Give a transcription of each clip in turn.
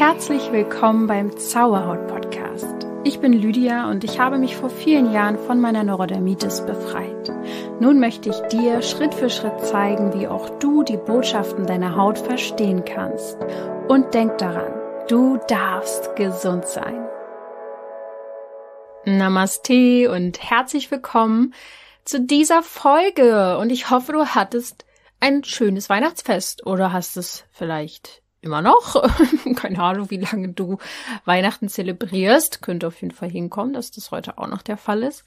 Herzlich willkommen beim Zauberhaut Podcast. Ich bin Lydia und ich habe mich vor vielen Jahren von meiner Neurodermitis befreit. Nun möchte ich dir Schritt für Schritt zeigen, wie auch du die Botschaften deiner Haut verstehen kannst. Und denk daran, du darfst gesund sein. Namaste und herzlich willkommen zu dieser Folge und ich hoffe, du hattest ein schönes Weihnachtsfest oder hast es vielleicht immer noch. Keine Ahnung, wie lange du Weihnachten zelebrierst. Könnte auf jeden Fall hinkommen, dass das heute auch noch der Fall ist.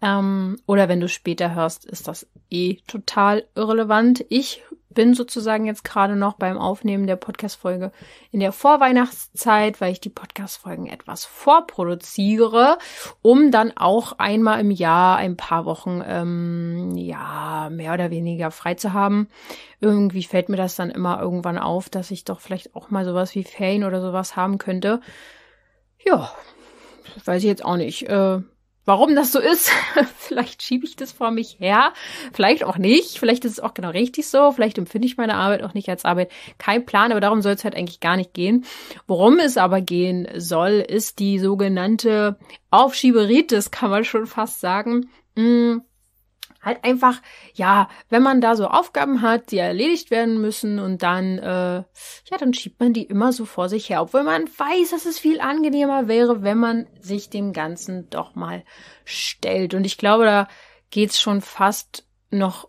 Ähm, oder wenn du später hörst, ist das eh total irrelevant. Ich bin sozusagen jetzt gerade noch beim Aufnehmen der Podcast-Folge in der Vorweihnachtszeit, weil ich die Podcast-Folgen etwas vorproduziere, um dann auch einmal im Jahr ein paar Wochen, ähm, ja, mehr oder weniger frei zu haben. Irgendwie fällt mir das dann immer irgendwann auf, dass ich doch vielleicht auch mal sowas wie Ferien oder sowas haben könnte. Ja, weiß ich jetzt auch nicht. Äh, Warum das so ist, vielleicht schiebe ich das vor mich her, vielleicht auch nicht, vielleicht ist es auch genau richtig so, vielleicht empfinde ich meine Arbeit auch nicht als Arbeit, kein Plan, aber darum soll es halt eigentlich gar nicht gehen. Worum es aber gehen soll, ist die sogenannte Aufschieberitis, kann man schon fast sagen. Hm halt einfach, ja, wenn man da so Aufgaben hat, die erledigt werden müssen und dann, äh, ja, dann schiebt man die immer so vor sich her, obwohl man weiß, dass es viel angenehmer wäre, wenn man sich dem Ganzen doch mal stellt. Und ich glaube, da geht's schon fast noch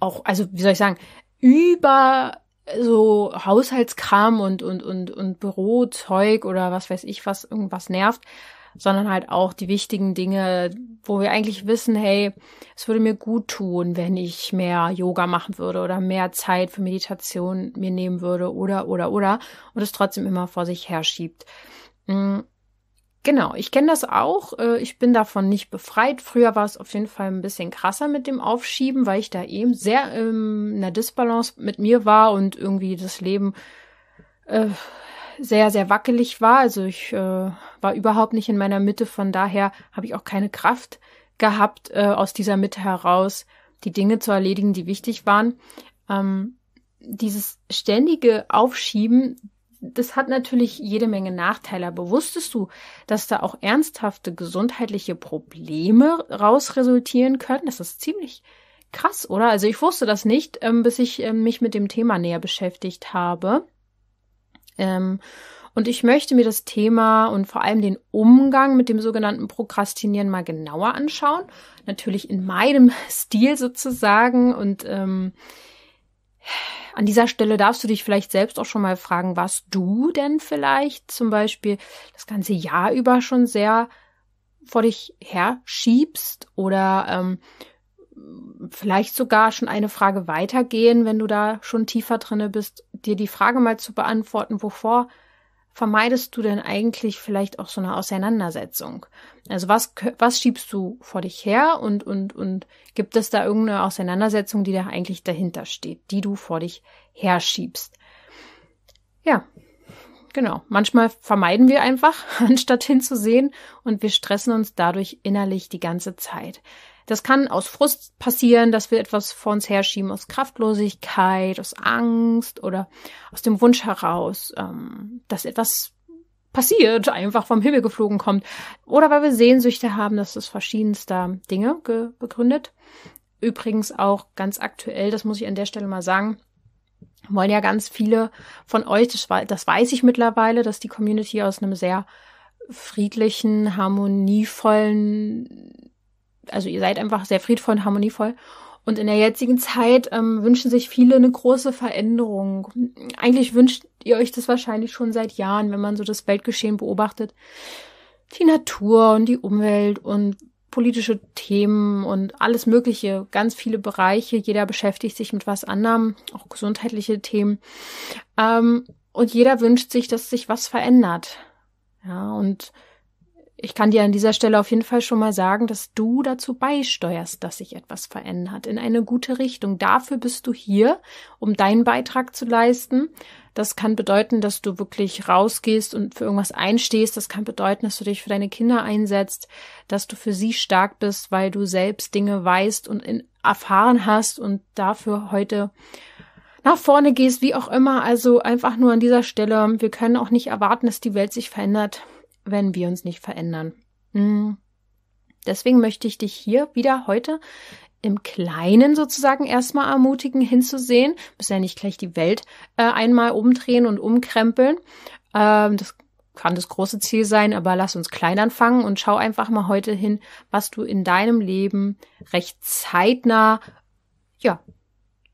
auch, also wie soll ich sagen, über so Haushaltskram und, und, und, und Bürozeug oder was weiß ich, was irgendwas nervt, sondern halt auch die wichtigen Dinge, wo wir eigentlich wissen, hey, es würde mir gut tun, wenn ich mehr Yoga machen würde oder mehr Zeit für Meditation mir nehmen würde oder, oder, oder und es trotzdem immer vor sich her schiebt. Mm, genau, ich kenne das auch. Äh, ich bin davon nicht befreit. Früher war es auf jeden Fall ein bisschen krasser mit dem Aufschieben, weil ich da eben sehr ähm, in einer Disbalance mit mir war und irgendwie das Leben äh, sehr, sehr wackelig war. Also ich äh, war überhaupt nicht in meiner Mitte, von daher habe ich auch keine Kraft gehabt, äh, aus dieser Mitte heraus die Dinge zu erledigen, die wichtig waren. Ähm, dieses ständige Aufschieben, das hat natürlich jede Menge Nachteile. Bewusstest du, dass da auch ernsthafte gesundheitliche Probleme raus resultieren können? Das ist ziemlich krass, oder? Also ich wusste das nicht, ähm, bis ich äh, mich mit dem Thema näher beschäftigt habe. Ähm, und ich möchte mir das Thema und vor allem den Umgang mit dem sogenannten Prokrastinieren mal genauer anschauen. Natürlich in meinem Stil sozusagen. Und ähm, an dieser Stelle darfst du dich vielleicht selbst auch schon mal fragen, was du denn vielleicht zum Beispiel das ganze Jahr über schon sehr vor dich her schiebst oder ähm, vielleicht sogar schon eine Frage weitergehen, wenn du da schon tiefer drinne bist, dir die Frage mal zu beantworten, wovor vermeidest du denn eigentlich vielleicht auch so eine Auseinandersetzung? Also was, was schiebst du vor dich her und, und, und gibt es da irgendeine Auseinandersetzung, die da eigentlich dahinter steht, die du vor dich herschiebst? Ja, genau. Manchmal vermeiden wir einfach, anstatt hinzusehen und wir stressen uns dadurch innerlich die ganze Zeit. Das kann aus Frust passieren, dass wir etwas vor uns herschieben, aus Kraftlosigkeit, aus Angst oder aus dem Wunsch heraus, ähm, dass etwas passiert, einfach vom Himmel geflogen kommt. Oder weil wir Sehnsüchte haben, das ist verschiedenster Dinge begründet. Übrigens auch ganz aktuell, das muss ich an der Stelle mal sagen, wollen ja ganz viele von euch, das, das weiß ich mittlerweile, dass die Community aus einem sehr friedlichen, harmonievollen also ihr seid einfach sehr friedvoll und harmonievoll. Und in der jetzigen Zeit ähm, wünschen sich viele eine große Veränderung. Eigentlich wünscht ihr euch das wahrscheinlich schon seit Jahren, wenn man so das Weltgeschehen beobachtet. Die Natur und die Umwelt und politische Themen und alles Mögliche, ganz viele Bereiche. Jeder beschäftigt sich mit was anderem, auch gesundheitliche Themen. Ähm, und jeder wünscht sich, dass sich was verändert. Ja, und ich kann dir an dieser Stelle auf jeden Fall schon mal sagen, dass du dazu beisteuerst, dass sich etwas verändert in eine gute Richtung. Dafür bist du hier, um deinen Beitrag zu leisten. Das kann bedeuten, dass du wirklich rausgehst und für irgendwas einstehst. Das kann bedeuten, dass du dich für deine Kinder einsetzt, dass du für sie stark bist, weil du selbst Dinge weißt und in, erfahren hast und dafür heute nach vorne gehst, wie auch immer. Also einfach nur an dieser Stelle. Wir können auch nicht erwarten, dass die Welt sich verändert wenn wir uns nicht verändern. Hm. Deswegen möchte ich dich hier wieder heute im Kleinen sozusagen erstmal ermutigen, hinzusehen. Muss ja nicht gleich die Welt äh, einmal umdrehen und umkrempeln. Ähm, das kann das große Ziel sein, aber lass uns klein anfangen und schau einfach mal heute hin, was du in deinem Leben recht zeitnah ja,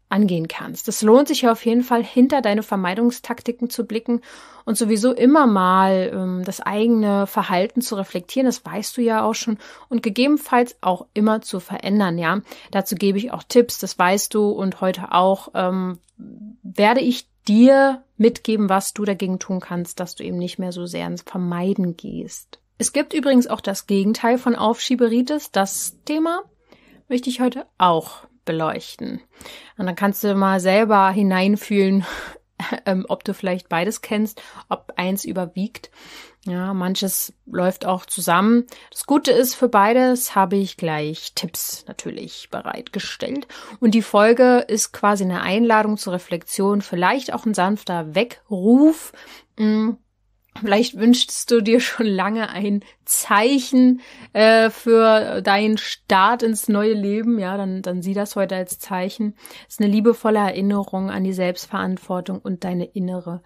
angehen kannst. Es lohnt sich ja auf jeden Fall, hinter deine Vermeidungstaktiken zu blicken und sowieso immer mal ähm, das eigene Verhalten zu reflektieren. Das weißt du ja auch schon und gegebenenfalls auch immer zu verändern. Ja, dazu gebe ich auch Tipps. Das weißt du und heute auch ähm, werde ich dir mitgeben, was du dagegen tun kannst, dass du eben nicht mehr so sehr ins Vermeiden gehst. Es gibt übrigens auch das Gegenteil von Aufschieberitis, das Thema möchte ich heute auch beleuchten. Und dann kannst du mal selber hineinfühlen, ähm, ob du vielleicht beides kennst, ob eins überwiegt. Ja, manches läuft auch zusammen. Das Gute ist, für beides habe ich gleich Tipps natürlich bereitgestellt. Und die Folge ist quasi eine Einladung zur Reflexion, vielleicht auch ein sanfter Weckruf. Mm, Vielleicht wünschst du dir schon lange ein Zeichen äh, für deinen Start ins neue Leben. Ja, dann, dann sieh das heute als Zeichen. Das ist eine liebevolle Erinnerung an die Selbstverantwortung und deine innere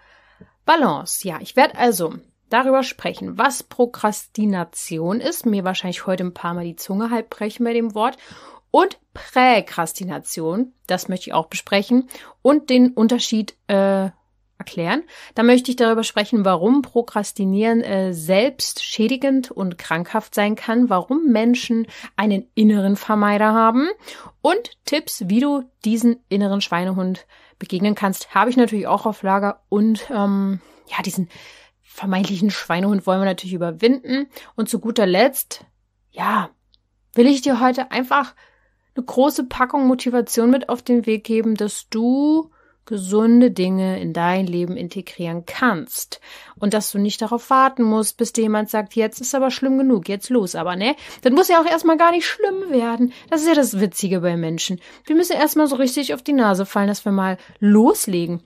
Balance. Ja, ich werde also darüber sprechen, was Prokrastination ist. Mir wahrscheinlich heute ein paar Mal die Zunge halb brechen bei dem Wort. Und Präkrastination, das möchte ich auch besprechen. Und den Unterschied äh, erklären. Da möchte ich darüber sprechen, warum Prokrastinieren äh, selbst schädigend und krankhaft sein kann, warum Menschen einen inneren Vermeider haben und Tipps, wie du diesen inneren Schweinehund begegnen kannst, habe ich natürlich auch auf Lager und ähm, ja, diesen vermeintlichen Schweinehund wollen wir natürlich überwinden. Und zu guter Letzt, ja, will ich dir heute einfach eine große Packung Motivation mit auf den Weg geben, dass du gesunde Dinge in dein Leben integrieren kannst. Und dass du nicht darauf warten musst, bis dir jemand sagt, jetzt ist aber schlimm genug, jetzt los aber, ne? Dann muss ja auch erstmal gar nicht schlimm werden. Das ist ja das Witzige bei Menschen. Wir müssen erstmal so richtig auf die Nase fallen, dass wir mal loslegen.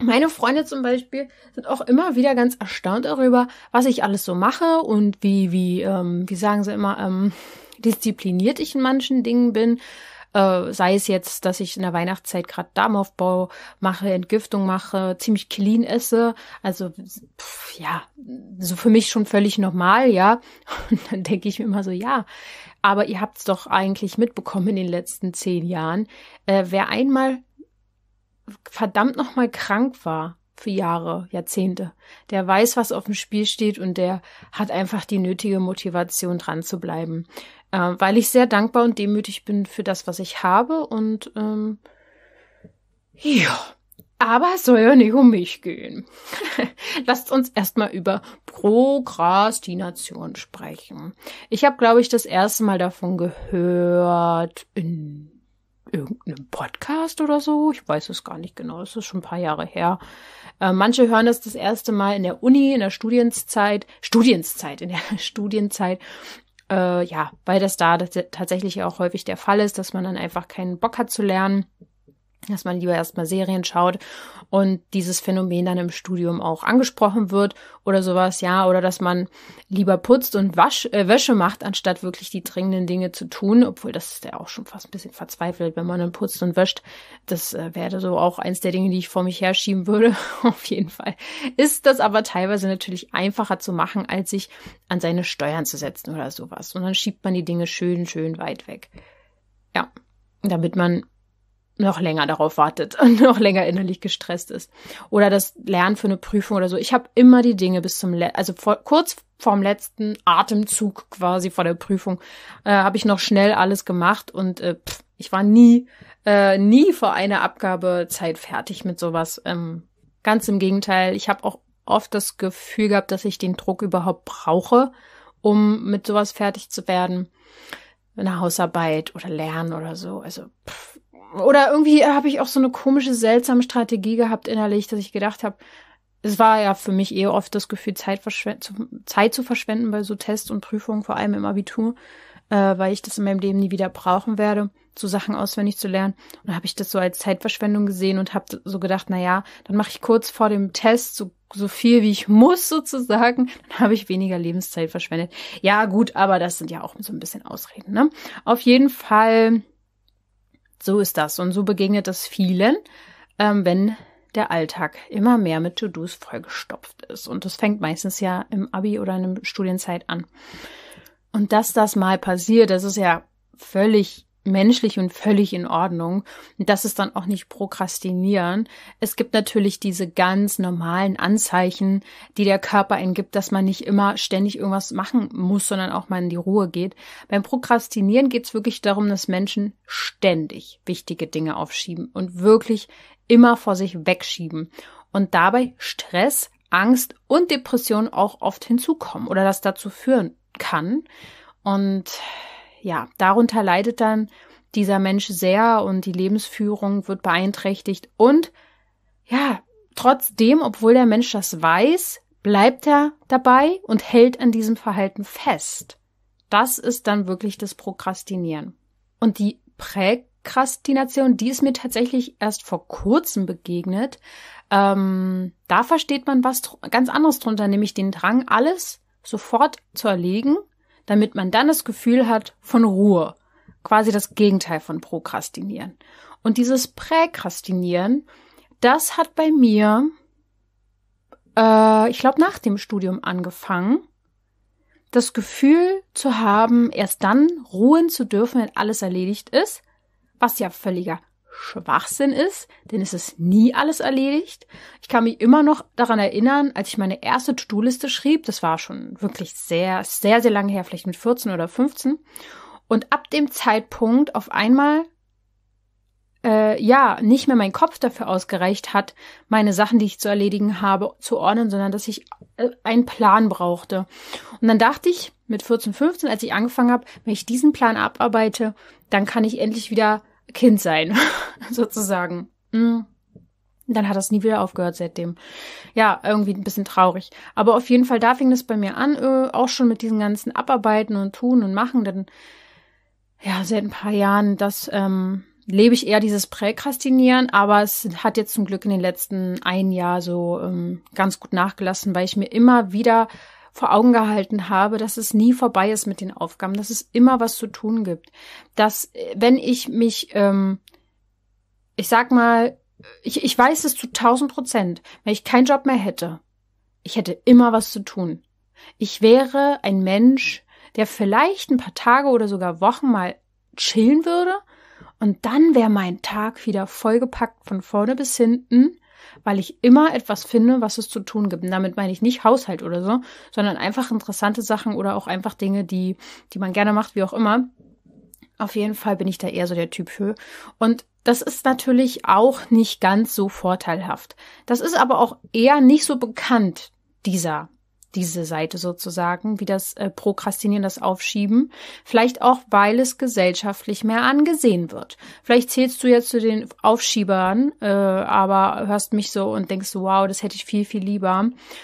Meine Freunde zum Beispiel sind auch immer wieder ganz erstaunt darüber, was ich alles so mache und wie, wie, ähm, wie sagen sie immer, ähm, diszipliniert ich in manchen Dingen bin äh, sei es jetzt, dass ich in der Weihnachtszeit gerade Darmaufbau mache, Entgiftung mache, ziemlich clean esse. Also pff, ja, so für mich schon völlig normal, ja. Und dann denke ich mir immer so, ja, aber ihr habt es doch eigentlich mitbekommen in den letzten zehn Jahren. Äh, wer einmal verdammt nochmal krank war, für Jahre, Jahrzehnte. Der weiß, was auf dem Spiel steht und der hat einfach die nötige Motivation dran zu bleiben äh, weil ich sehr dankbar und demütig bin für das, was ich habe. Und ähm, ja, aber es soll ja nicht um mich gehen. Lasst uns erstmal über Prokrastination sprechen. Ich habe, glaube ich, das erste Mal davon gehört in irgendeinem Podcast oder so. Ich weiß es gar nicht genau. Es ist schon ein paar Jahre her. Äh, manche hören das das erste Mal in der Uni, in der Studienzeit, Studienzeit, in der Studienzeit äh, ja, weil das da tatsächlich auch häufig der Fall ist, dass man dann einfach keinen Bock hat zu lernen dass man lieber erstmal Serien schaut und dieses Phänomen dann im Studium auch angesprochen wird oder sowas, ja, oder dass man lieber putzt und Wasch, äh, Wäsche macht, anstatt wirklich die dringenden Dinge zu tun, obwohl das ist ja auch schon fast ein bisschen verzweifelt, wenn man dann putzt und wäscht. Das äh, wäre so auch eins der Dinge, die ich vor mich herschieben würde, auf jeden Fall. Ist das aber teilweise natürlich einfacher zu machen, als sich an seine Steuern zu setzen oder sowas. Und dann schiebt man die Dinge schön, schön weit weg. Ja, damit man noch länger darauf wartet und noch länger innerlich gestresst ist. Oder das Lernen für eine Prüfung oder so. Ich habe immer die Dinge bis zum, Le also vor, kurz vorm letzten Atemzug quasi vor der Prüfung, äh, habe ich noch schnell alles gemacht und äh, pff, ich war nie, äh, nie vor einer Abgabezeit fertig mit sowas. Ähm, ganz im Gegenteil, ich habe auch oft das Gefühl gehabt, dass ich den Druck überhaupt brauche, um mit sowas fertig zu werden in der Hausarbeit oder Lernen oder so. Also, pff. oder irgendwie habe ich auch so eine komische, seltsame Strategie gehabt innerlich, dass ich gedacht habe, es war ja für mich eher oft das Gefühl, Zeit, zu, Zeit zu verschwenden bei so Tests und Prüfungen, vor allem im Abitur, äh, weil ich das in meinem Leben nie wieder brauchen werde so Sachen auswendig zu lernen. Und habe ich das so als Zeitverschwendung gesehen und habe so gedacht, na ja, dann mache ich kurz vor dem Test so so viel wie ich muss sozusagen, dann habe ich weniger Lebenszeit verschwendet. Ja, gut, aber das sind ja auch so ein bisschen Ausreden, ne? Auf jeden Fall so ist das und so begegnet das vielen, ähm, wenn der Alltag immer mehr mit To-Dos vollgestopft ist und das fängt meistens ja im Abi oder in der Studienzeit an. Und dass das mal passiert, das ist ja völlig menschlich und völlig in Ordnung. Und das ist dann auch nicht Prokrastinieren. Es gibt natürlich diese ganz normalen Anzeichen, die der Körper eingibt, dass man nicht immer ständig irgendwas machen muss, sondern auch mal in die Ruhe geht. Beim Prokrastinieren geht es wirklich darum, dass Menschen ständig wichtige Dinge aufschieben und wirklich immer vor sich wegschieben. Und dabei Stress, Angst und Depression auch oft hinzukommen oder das dazu führen kann. Und ja, darunter leidet dann dieser Mensch sehr und die Lebensführung wird beeinträchtigt und ja, trotzdem, obwohl der Mensch das weiß, bleibt er dabei und hält an diesem Verhalten fest. Das ist dann wirklich das Prokrastinieren. Und die Präkrastination, die ist mir tatsächlich erst vor kurzem begegnet. Ähm, da versteht man was ganz anderes drunter, nämlich den Drang, alles sofort zu erlegen damit man dann das Gefühl hat von Ruhe. Quasi das Gegenteil von Prokrastinieren. Und dieses Präkrastinieren, das hat bei mir, äh, ich glaube, nach dem Studium angefangen, das Gefühl zu haben, erst dann ruhen zu dürfen, wenn alles erledigt ist, was ja völliger Schwachsinn ist, denn es ist nie alles erledigt. Ich kann mich immer noch daran erinnern, als ich meine erste To-Do-Liste schrieb, das war schon wirklich sehr, sehr, sehr lange her, vielleicht mit 14 oder 15. Und ab dem Zeitpunkt auf einmal, äh, ja, nicht mehr mein Kopf dafür ausgereicht hat, meine Sachen, die ich zu erledigen habe, zu ordnen, sondern dass ich äh, einen Plan brauchte. Und dann dachte ich mit 14, 15, als ich angefangen habe, wenn ich diesen Plan abarbeite, dann kann ich endlich wieder Kind sein, sozusagen. Mhm. Dann hat das nie wieder aufgehört seitdem. Ja, irgendwie ein bisschen traurig. Aber auf jeden Fall, da fing das bei mir an, äh, auch schon mit diesen ganzen Abarbeiten und Tun und Machen. Denn ja, seit ein paar Jahren, das ähm, lebe ich eher dieses Präkrastinieren, aber es hat jetzt zum Glück in den letzten ein Jahr so ähm, ganz gut nachgelassen, weil ich mir immer wieder vor Augen gehalten habe, dass es nie vorbei ist mit den Aufgaben, dass es immer was zu tun gibt. Dass, äh, wenn ich mich, ähm, ich sag mal, ich, ich weiß es zu tausend Prozent, wenn ich keinen Job mehr hätte, ich hätte immer was zu tun. Ich wäre ein Mensch, der vielleicht ein paar Tage oder sogar Wochen mal chillen würde und dann wäre mein Tag wieder vollgepackt von vorne bis hinten weil ich immer etwas finde, was es zu tun gibt. Und damit meine ich nicht Haushalt oder so, sondern einfach interessante Sachen oder auch einfach Dinge, die, die man gerne macht, wie auch immer. Auf jeden Fall bin ich da eher so der Typ für. Und das ist natürlich auch nicht ganz so vorteilhaft. Das ist aber auch eher nicht so bekannt, dieser diese Seite sozusagen, wie das äh, Prokrastinieren, das Aufschieben. Vielleicht auch, weil es gesellschaftlich mehr angesehen wird. Vielleicht zählst du jetzt zu den Aufschiebern, äh, aber hörst mich so und denkst, so, wow, das hätte ich viel, viel lieber.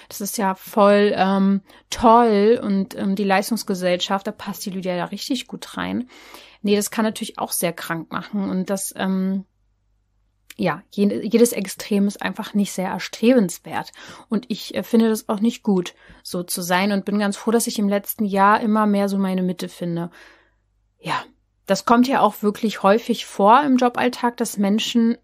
Das ist ja voll ähm, toll und ähm, die Leistungsgesellschaft, da passt die Lydia da richtig gut rein. Nee, das kann natürlich auch sehr krank machen und das ähm, ja, jedes Extrem ist einfach nicht sehr erstrebenswert. Und ich äh, finde das auch nicht gut, so zu sein und bin ganz froh, dass ich im letzten Jahr immer mehr so meine Mitte finde. Ja, das kommt ja auch wirklich häufig vor im Joballtag, dass Menschen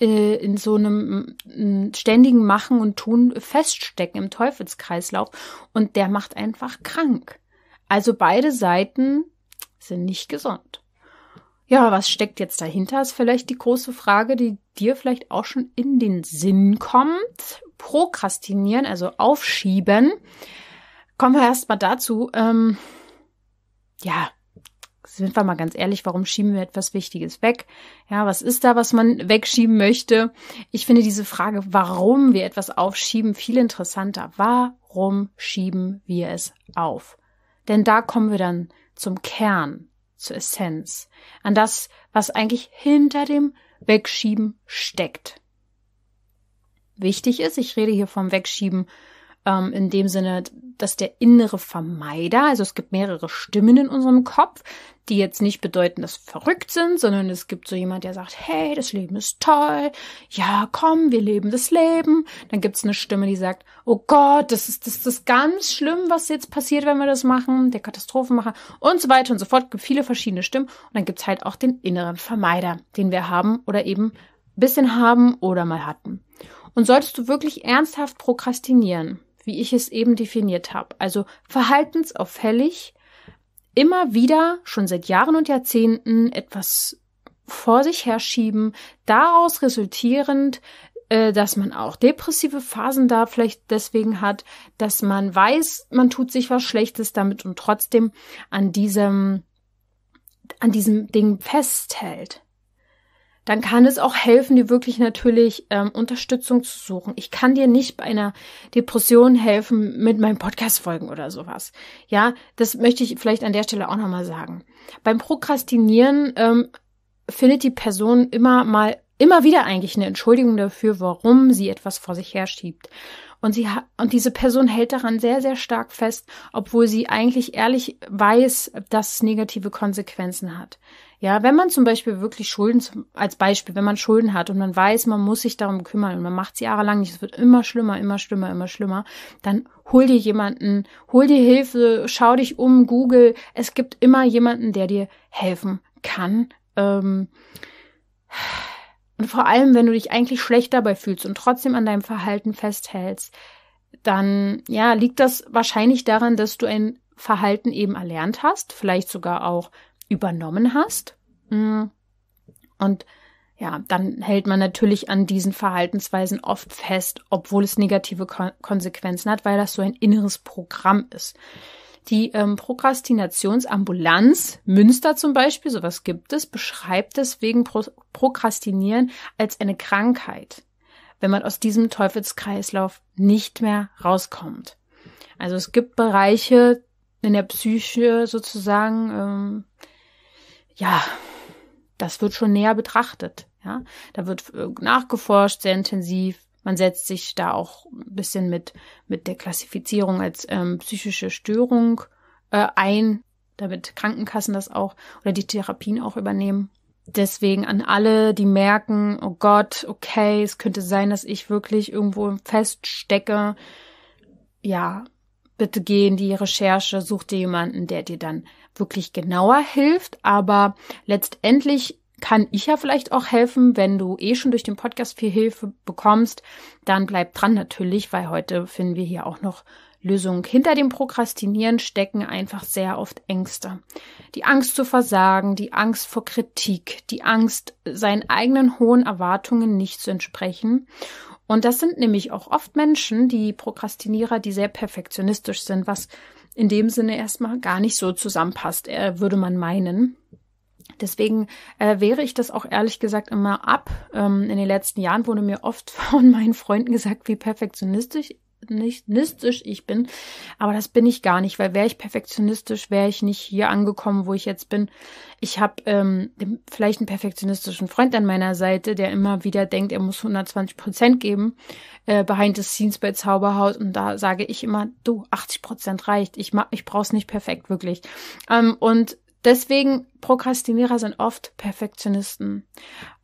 äh, in so einem mm, mm, ständigen Machen und Tun feststecken im Teufelskreislauf und der macht einfach krank. Also beide Seiten sind nicht gesund. Ja, was steckt jetzt dahinter, ist vielleicht die große Frage, die dir vielleicht auch schon in den Sinn kommt. Prokrastinieren, also aufschieben. Kommen wir erstmal dazu. Ähm, ja, sind wir mal ganz ehrlich, warum schieben wir etwas Wichtiges weg? Ja, was ist da, was man wegschieben möchte? Ich finde diese Frage, warum wir etwas aufschieben, viel interessanter. Warum schieben wir es auf? Denn da kommen wir dann zum Kern zur Essenz, an das, was eigentlich hinter dem Wegschieben steckt. Wichtig ist, ich rede hier vom Wegschieben ähm, in dem Sinne, dass der innere Vermeider, also es gibt mehrere Stimmen in unserem Kopf, die jetzt nicht bedeuten, dass verrückt sind, sondern es gibt so jemand, der sagt, hey, das Leben ist toll, ja, komm, wir leben das Leben. Dann gibt es eine Stimme, die sagt, oh Gott, das ist, das ist ganz schlimm, was jetzt passiert, wenn wir das machen, der Katastrophenmacher und so weiter und so fort. Es gibt viele verschiedene Stimmen und dann gibt es halt auch den inneren Vermeider, den wir haben oder eben bisschen haben oder mal hatten. Und solltest du wirklich ernsthaft prokrastinieren, wie ich es eben definiert habe. Also verhaltensauffällig, immer wieder, schon seit Jahren und Jahrzehnten, etwas vor sich herschieben, daraus resultierend, äh, dass man auch depressive Phasen da vielleicht deswegen hat, dass man weiß, man tut sich was Schlechtes damit und trotzdem an diesem, an diesem Ding festhält dann kann es auch helfen, dir wirklich natürlich ähm, Unterstützung zu suchen. Ich kann dir nicht bei einer Depression helfen mit meinen Podcast-Folgen oder sowas. Ja, das möchte ich vielleicht an der Stelle auch nochmal sagen. Beim Prokrastinieren ähm, findet die Person immer mal, immer wieder eigentlich eine Entschuldigung dafür, warum sie etwas vor sich her schiebt. Und sie und diese Person hält daran sehr, sehr stark fest, obwohl sie eigentlich ehrlich weiß, dass es negative Konsequenzen hat. Ja, wenn man zum Beispiel wirklich Schulden, als Beispiel, wenn man Schulden hat und man weiß, man muss sich darum kümmern und man macht es jahrelang nicht, es wird immer schlimmer, immer schlimmer, immer schlimmer, dann hol dir jemanden, hol dir Hilfe, schau dich um, Google. Es gibt immer jemanden, der dir helfen kann. Ähm, und vor allem, wenn du dich eigentlich schlecht dabei fühlst und trotzdem an deinem Verhalten festhältst, dann ja, liegt das wahrscheinlich daran, dass du ein Verhalten eben erlernt hast, vielleicht sogar auch übernommen hast. Mm. Und ja, dann hält man natürlich an diesen Verhaltensweisen oft fest, obwohl es negative Konsequenzen hat, weil das so ein inneres Programm ist. Die ähm, Prokrastinationsambulanz Münster zum Beispiel, sowas gibt es, beschreibt deswegen Pro Prokrastinieren als eine Krankheit, wenn man aus diesem Teufelskreislauf nicht mehr rauskommt. Also es gibt Bereiche in der Psyche sozusagen, ähm, ja, das wird schon näher betrachtet. Ja, da wird äh, nachgeforscht, sehr intensiv. Man setzt sich da auch ein bisschen mit, mit der Klassifizierung als ähm, psychische Störung äh, ein, damit Krankenkassen das auch oder die Therapien auch übernehmen. Deswegen an alle, die merken, oh Gott, okay, es könnte sein, dass ich wirklich irgendwo feststecke. Ja, bitte geh in die Recherche, such dir jemanden, der dir dann wirklich genauer hilft. Aber letztendlich kann ich ja vielleicht auch helfen, wenn du eh schon durch den Podcast viel Hilfe bekommst, dann bleib dran natürlich, weil heute finden wir hier auch noch Lösungen. Hinter dem Prokrastinieren stecken einfach sehr oft Ängste. Die Angst zu versagen, die Angst vor Kritik, die Angst, seinen eigenen hohen Erwartungen nicht zu entsprechen. Und das sind nämlich auch oft Menschen, die Prokrastinierer, die sehr perfektionistisch sind, was in dem Sinne erstmal gar nicht so zusammenpasst, würde man meinen. Deswegen äh, wehre ich das auch ehrlich gesagt immer ab. Ähm, in den letzten Jahren wurde mir oft von meinen Freunden gesagt, wie perfektionistisch perfektionistisch ich bin. Aber das bin ich gar nicht, weil wäre ich perfektionistisch, wäre ich nicht hier angekommen, wo ich jetzt bin. Ich habe ähm, vielleicht einen perfektionistischen Freund an meiner Seite, der immer wieder denkt, er muss 120 Prozent geben, äh, behind the scenes bei Zauberhaus. Und da sage ich immer, du, 80 Prozent reicht. Ich, ma ich brauche es nicht perfekt, wirklich. Ähm, und Deswegen Prokrastinierer sind oft Perfektionisten.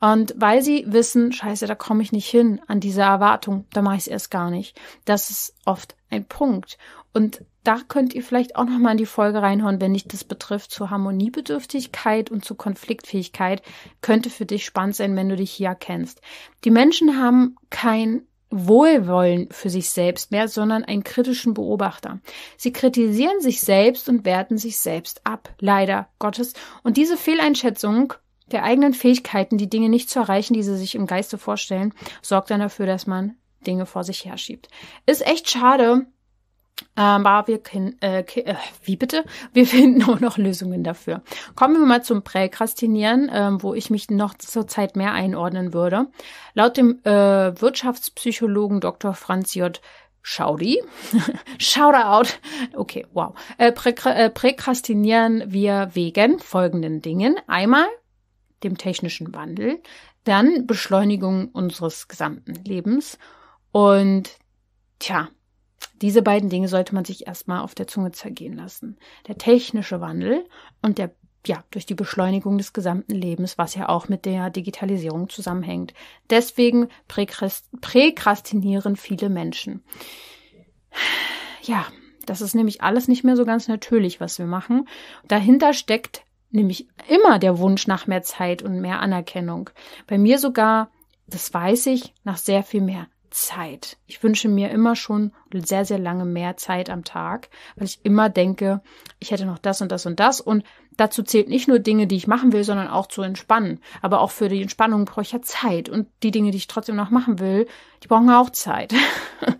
Und weil sie wissen, scheiße, da komme ich nicht hin an diese Erwartung, da mache ich es erst gar nicht. Das ist oft ein Punkt. Und da könnt ihr vielleicht auch nochmal in die Folge reinhauen, wenn dich das betrifft, zur Harmoniebedürftigkeit und zur Konfliktfähigkeit. Könnte für dich spannend sein, wenn du dich hier kennst. Die Menschen haben kein Wohlwollen für sich selbst mehr, sondern einen kritischen Beobachter. Sie kritisieren sich selbst und werten sich selbst ab, leider Gottes. Und diese Fehleinschätzung der eigenen Fähigkeiten, die Dinge nicht zu erreichen, die sie sich im Geiste vorstellen, sorgt dann dafür, dass man Dinge vor sich herschiebt. Ist echt schade, ähm, aber wir können, äh, äh, wie bitte? Wir finden auch noch Lösungen dafür. Kommen wir mal zum Präkrastinieren, ähm, wo ich mich noch zurzeit mehr einordnen würde. Laut dem äh, Wirtschaftspsychologen Dr. Franz J. Schaudi. Shout out. Okay, wow. Äh, prä äh, präkrastinieren wir wegen folgenden Dingen. Einmal dem technischen Wandel, dann Beschleunigung unseres gesamten Lebens und tja, diese beiden Dinge sollte man sich erstmal auf der Zunge zergehen lassen. Der technische Wandel und der ja, durch die Beschleunigung des gesamten Lebens, was ja auch mit der Digitalisierung zusammenhängt. Deswegen präkrastinieren viele Menschen. Ja, das ist nämlich alles nicht mehr so ganz natürlich, was wir machen. Dahinter steckt nämlich immer der Wunsch nach mehr Zeit und mehr Anerkennung. Bei mir sogar, das weiß ich, nach sehr viel mehr Zeit. Ich wünsche mir immer schon sehr, sehr lange mehr Zeit am Tag, weil ich immer denke, ich hätte noch das und das und das. Und dazu zählt nicht nur Dinge, die ich machen will, sondern auch zu entspannen. Aber auch für die Entspannung brauche ich ja Zeit. Und die Dinge, die ich trotzdem noch machen will, die brauchen auch Zeit.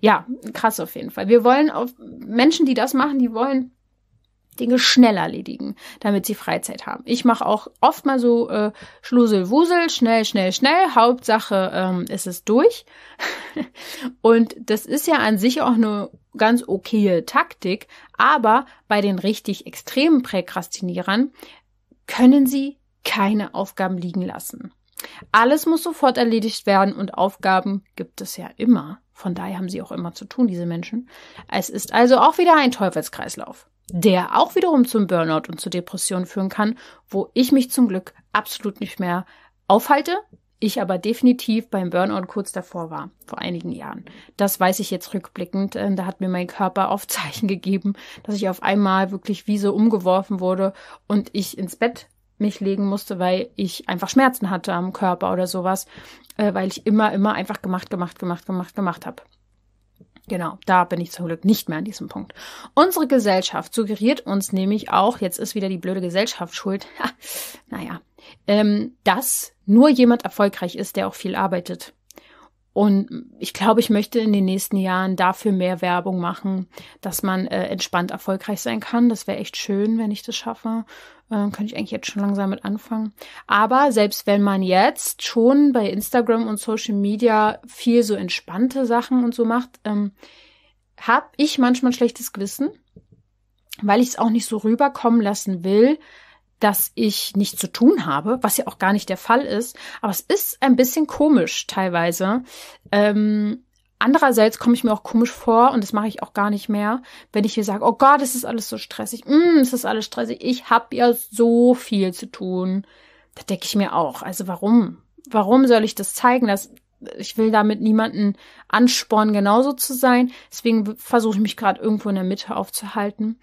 ja, krass auf jeden Fall. Wir wollen auf Menschen, die das machen, die wollen Dinge schnell erledigen, damit sie Freizeit haben. Ich mache auch oft mal so äh, Schluselwusel, schnell, schnell, schnell. Hauptsache, ähm, ist es durch. und das ist ja an sich auch eine ganz okaye Taktik, aber bei den richtig extremen Präkrastinierern können sie keine Aufgaben liegen lassen. Alles muss sofort erledigt werden und Aufgaben gibt es ja immer. Von daher haben sie auch immer zu tun, diese Menschen. Es ist also auch wieder ein Teufelskreislauf der auch wiederum zum Burnout und zur Depression führen kann, wo ich mich zum Glück absolut nicht mehr aufhalte, ich aber definitiv beim Burnout kurz davor war, vor einigen Jahren. Das weiß ich jetzt rückblickend. Ähm, da hat mir mein Körper oft Zeichen gegeben, dass ich auf einmal wirklich wie so umgeworfen wurde und ich ins Bett mich legen musste, weil ich einfach Schmerzen hatte am Körper oder sowas, äh, weil ich immer, immer einfach gemacht, gemacht, gemacht, gemacht, gemacht habe. Genau, da bin ich zum Glück nicht mehr an diesem Punkt. Unsere Gesellschaft suggeriert uns nämlich auch, jetzt ist wieder die blöde Gesellschaft schuld, naja, ähm, dass nur jemand erfolgreich ist, der auch viel arbeitet. Und ich glaube, ich möchte in den nächsten Jahren dafür mehr Werbung machen, dass man äh, entspannt erfolgreich sein kann. Das wäre echt schön, wenn ich das schaffe. Äh, könnte ich eigentlich jetzt schon langsam mit anfangen. Aber selbst wenn man jetzt schon bei Instagram und Social Media viel so entspannte Sachen und so macht, ähm, habe ich manchmal ein schlechtes Gewissen, weil ich es auch nicht so rüberkommen lassen will, dass ich nichts zu tun habe, was ja auch gar nicht der Fall ist. Aber es ist ein bisschen komisch teilweise. Ähm, andererseits komme ich mir auch komisch vor und das mache ich auch gar nicht mehr, wenn ich hier sage, oh Gott, es ist alles so stressig. Mm, es ist alles stressig. Ich habe ja so viel zu tun. Da denke ich mir auch. Also warum? Warum soll ich das zeigen? Dass ich will damit niemanden anspornen, genauso zu sein. Deswegen versuche ich mich gerade irgendwo in der Mitte aufzuhalten.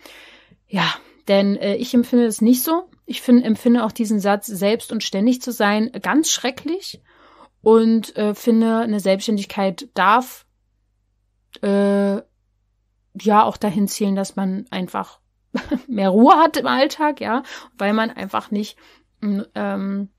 Ja, denn äh, ich empfinde es nicht so. Ich find, empfinde auch diesen Satz, selbst und ständig zu sein, ganz schrecklich und äh, finde, eine Selbstständigkeit darf äh, ja auch dahin zielen, dass man einfach mehr Ruhe hat im Alltag, ja, weil man einfach nicht mm, ähm,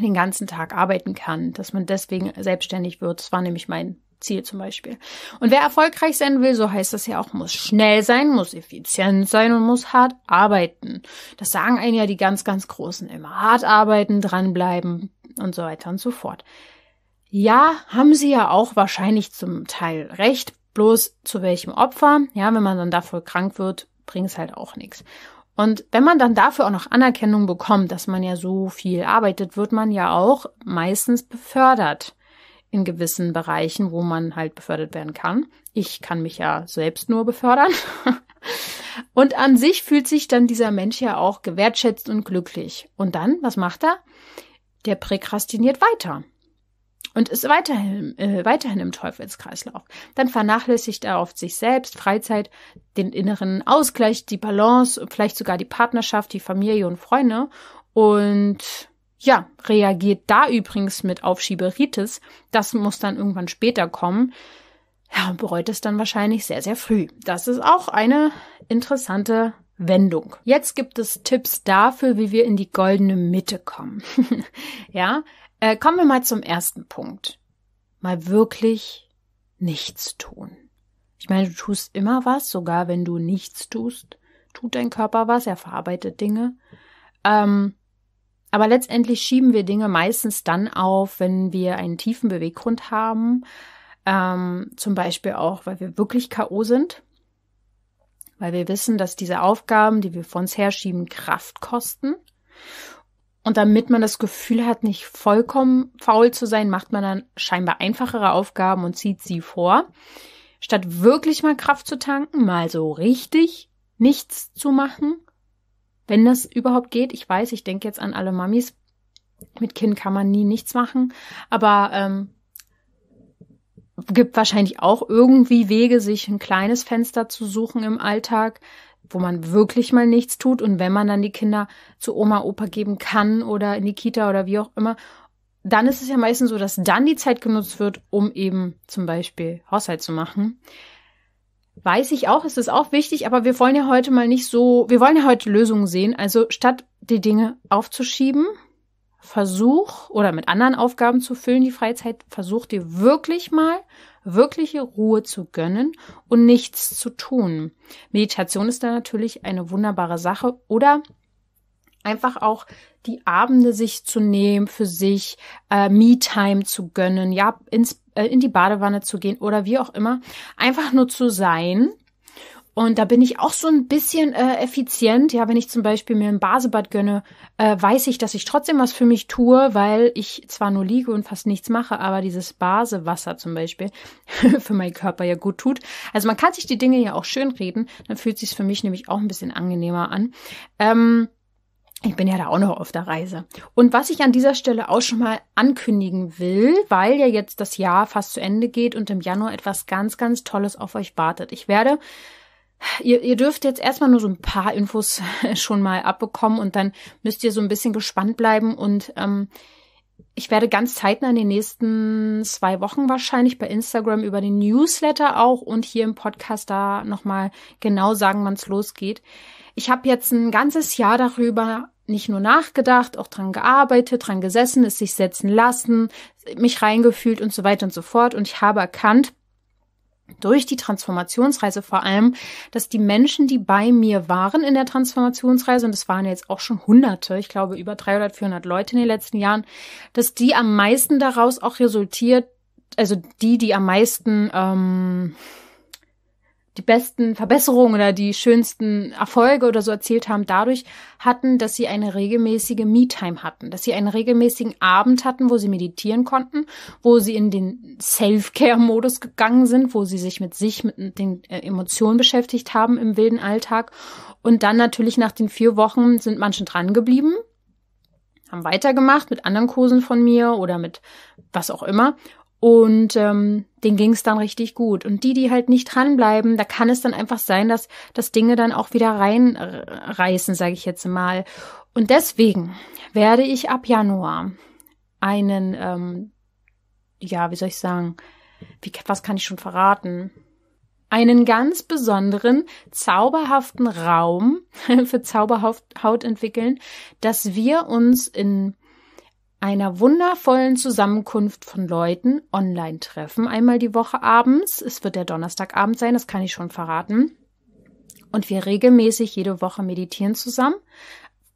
den ganzen Tag arbeiten kann, dass man deswegen selbstständig wird. Das war nämlich mein Ziel zum Beispiel. Und wer erfolgreich sein will, so heißt das ja auch, muss schnell sein, muss effizient sein und muss hart arbeiten. Das sagen einen ja die ganz, ganz Großen immer. Hart arbeiten, dranbleiben und so weiter und so fort. Ja, haben sie ja auch wahrscheinlich zum Teil recht. Bloß zu welchem Opfer? Ja, wenn man dann davor krank wird, bringt es halt auch nichts. Und wenn man dann dafür auch noch Anerkennung bekommt, dass man ja so viel arbeitet, wird man ja auch meistens befördert in gewissen Bereichen, wo man halt befördert werden kann. Ich kann mich ja selbst nur befördern. und an sich fühlt sich dann dieser Mensch ja auch gewertschätzt und glücklich. Und dann, was macht er? Der präkrastiniert weiter und ist weiterhin, äh, weiterhin im Teufelskreislauf. Dann vernachlässigt er oft sich selbst, Freizeit, den inneren Ausgleich, die Balance, vielleicht sogar die Partnerschaft, die Familie und Freunde und ja, reagiert da übrigens mit auf Schieberitis. Das muss dann irgendwann später kommen. Ja, und bereut es dann wahrscheinlich sehr, sehr früh. Das ist auch eine interessante Wendung. Jetzt gibt es Tipps dafür, wie wir in die goldene Mitte kommen. ja, äh, kommen wir mal zum ersten Punkt. Mal wirklich nichts tun. Ich meine, du tust immer was, sogar wenn du nichts tust, tut dein Körper was, er verarbeitet Dinge. Ähm, aber letztendlich schieben wir Dinge meistens dann auf, wenn wir einen tiefen Beweggrund haben. Ähm, zum Beispiel auch, weil wir wirklich K.O. sind. Weil wir wissen, dass diese Aufgaben, die wir von uns her schieben, Kraft kosten. Und damit man das Gefühl hat, nicht vollkommen faul zu sein, macht man dann scheinbar einfachere Aufgaben und zieht sie vor. Statt wirklich mal Kraft zu tanken, mal so richtig nichts zu machen, wenn das überhaupt geht. Ich weiß, ich denke jetzt an alle Mamis. Mit Kind kann man nie nichts machen, aber ähm, gibt wahrscheinlich auch irgendwie Wege, sich ein kleines Fenster zu suchen im Alltag, wo man wirklich mal nichts tut und wenn man dann die Kinder zu Oma, Opa geben kann oder in die Kita oder wie auch immer, dann ist es ja meistens so, dass dann die Zeit genutzt wird, um eben zum Beispiel Haushalt zu machen. Weiß ich auch, es ist auch wichtig, aber wir wollen ja heute mal nicht so, wir wollen ja heute Lösungen sehen. Also statt die Dinge aufzuschieben, versuch oder mit anderen Aufgaben zu füllen, die Freizeit, versuch dir wirklich mal wirkliche Ruhe zu gönnen und nichts zu tun. Meditation ist da natürlich eine wunderbare Sache oder einfach auch die Abende sich zu nehmen für sich, äh, Me-Time zu gönnen, ja, ins äh, in die Badewanne zu gehen oder wie auch immer, einfach nur zu sein. Und da bin ich auch so ein bisschen äh, effizient. Ja, wenn ich zum Beispiel mir ein Basebad gönne, äh, weiß ich, dass ich trotzdem was für mich tue, weil ich zwar nur liege und fast nichts mache, aber dieses Basewasser zum Beispiel für meinen Körper ja gut tut. Also man kann sich die Dinge ja auch schön reden, dann fühlt sich's für mich nämlich auch ein bisschen angenehmer an. Ähm, ich bin ja da auch noch auf der Reise. Und was ich an dieser Stelle auch schon mal ankündigen will, weil ja jetzt das Jahr fast zu Ende geht und im Januar etwas ganz, ganz Tolles auf euch wartet. Ich werde, ihr, ihr dürft jetzt erstmal nur so ein paar Infos schon mal abbekommen und dann müsst ihr so ein bisschen gespannt bleiben und ähm, ich werde ganz zeitnah in den nächsten zwei Wochen wahrscheinlich bei Instagram über den Newsletter auch und hier im Podcast da nochmal genau sagen, wann es losgeht. Ich habe jetzt ein ganzes Jahr darüber nicht nur nachgedacht, auch dran gearbeitet, dran gesessen, es sich setzen lassen, mich reingefühlt und so weiter und so fort. Und ich habe erkannt, durch die Transformationsreise vor allem, dass die Menschen, die bei mir waren in der Transformationsreise, und es waren jetzt auch schon Hunderte, ich glaube über 300, 400 Leute in den letzten Jahren, dass die am meisten daraus auch resultiert, also die, die am meisten ähm, die besten Verbesserungen oder die schönsten Erfolge oder so erzielt haben, dadurch hatten, dass sie eine regelmäßige Me-Time hatten, dass sie einen regelmäßigen Abend hatten, wo sie meditieren konnten, wo sie in den Self-Care-Modus gegangen sind, wo sie sich mit sich, mit den äh, Emotionen beschäftigt haben im wilden Alltag. Und dann natürlich nach den vier Wochen sind manche dran geblieben, haben weitergemacht mit anderen Kursen von mir oder mit was auch immer. Und ähm, denen ging es dann richtig gut. Und die, die halt nicht dranbleiben, da kann es dann einfach sein, dass, dass Dinge dann auch wieder reinreißen, äh, sage ich jetzt mal. Und deswegen werde ich ab Januar einen, ähm, ja, wie soll ich sagen, wie, was kann ich schon verraten? einen ganz besonderen, zauberhaften Raum für Zauberhaut entwickeln, dass wir uns in einer wundervollen Zusammenkunft von Leuten online treffen, einmal die Woche abends. Es wird der Donnerstagabend sein, das kann ich schon verraten. Und wir regelmäßig jede Woche meditieren zusammen